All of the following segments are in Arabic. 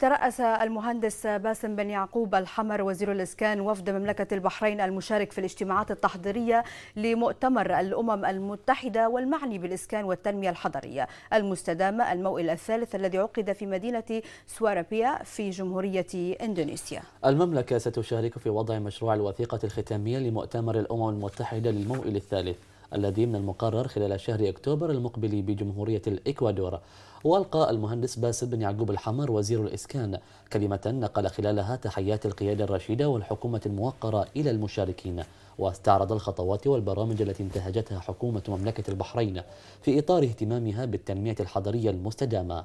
ترأس المهندس باسم بن يعقوب الحمر وزير الإسكان وفد مملكة البحرين المشارك في الاجتماعات التحضيرية لمؤتمر الأمم المتحدة والمعني بالإسكان والتنمية الحضرية المستدامة الموئل الثالث الذي عقد في مدينة سوارابيا في جمهورية إندونيسيا المملكة ستشارك في وضع مشروع الوثيقة الختامية لمؤتمر الأمم المتحدة للموئل الثالث الذي من المقرر خلال شهر أكتوبر المقبل بجمهورية الإكوادور وألقى المهندس باسل بن يعقوب الحمر وزير الإسكان كلمة نقل خلالها تحيات القيادة الرشيدة والحكومة الموقرة إلى المشاركين واستعرض الخطوات والبرامج التي انتهجتها حكومة مملكة البحرين في إطار اهتمامها بالتنمية الحضرية المستدامة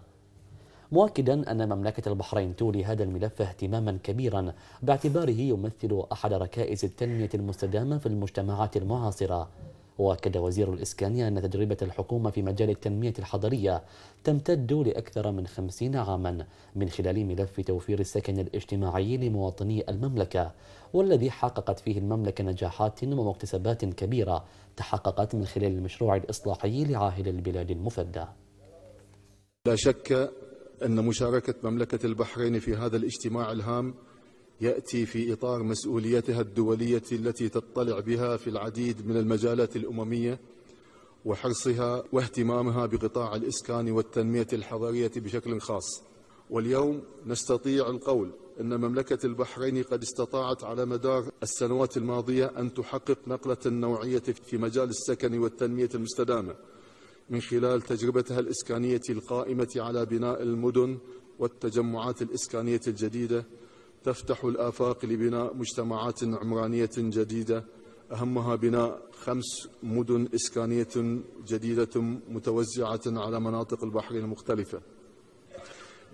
مؤكدا أن مملكة البحرين تولي هذا الملف اهتماما كبيرا باعتباره يمثل أحد ركائز التنمية المستدامة في المجتمعات المعاصرة واكد وزير الإسكانية أن تجربة الحكومة في مجال التنمية الحضرية تمتد لأكثر من خمسين عاما من خلال ملف توفير السكن الاجتماعي لمواطني المملكة والذي حققت فيه المملكة نجاحات ومكتسبات كبيرة تحققت من خلال المشروع الإصلاحي لعاهل البلاد المفدى لا شك أن مشاركة مملكة البحرين في هذا الاجتماع الهام يأتي في إطار مسؤوليتها الدولية التي تطلع بها في العديد من المجالات الأممية وحرصها واهتمامها بقطاع الإسكان والتنمية الحضرية بشكل خاص واليوم نستطيع القول أن مملكة البحرين قد استطاعت على مدار السنوات الماضية أن تحقق نقلة نوعية في مجال السكن والتنمية المستدامة من خلال تجربتها الإسكانية القائمة على بناء المدن والتجمعات الإسكانية الجديدة تفتح الآفاق لبناء مجتمعات عمرانية جديدة أهمها بناء خمس مدن إسكانية جديدة متوزعة على مناطق البحر المختلفة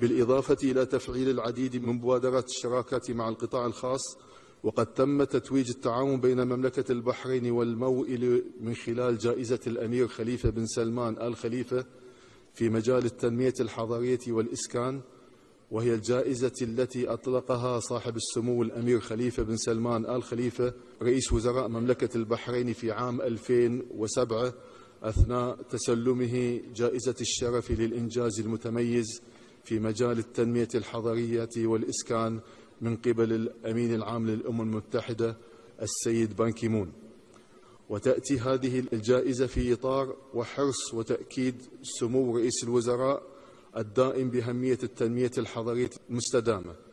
بالإضافة إلى تفعيل العديد من مبادرات الشراكة مع القطاع الخاص وقد تم تتويج التعاون بين مملكة البحرين والموئل من خلال جائزة الأمير خليفة بن سلمان آل خليفة في مجال التنمية الحضارية والإسكان وهي الجائزة التي أطلقها صاحب السمو الأمير خليفة بن سلمان آل خليفة رئيس وزراء مملكة البحرين في عام 2007 أثناء تسلمه جائزة الشرف للإنجاز المتميز في مجال التنمية الحضرية والإسكان من قبل الأمين العام للأمم المتحدة السيد بانكيمون وتأتي هذه الجائزة في إطار وحرص وتأكيد سمو رئيس الوزراء الدائم بأهمية التنمية الحضرية المستدامة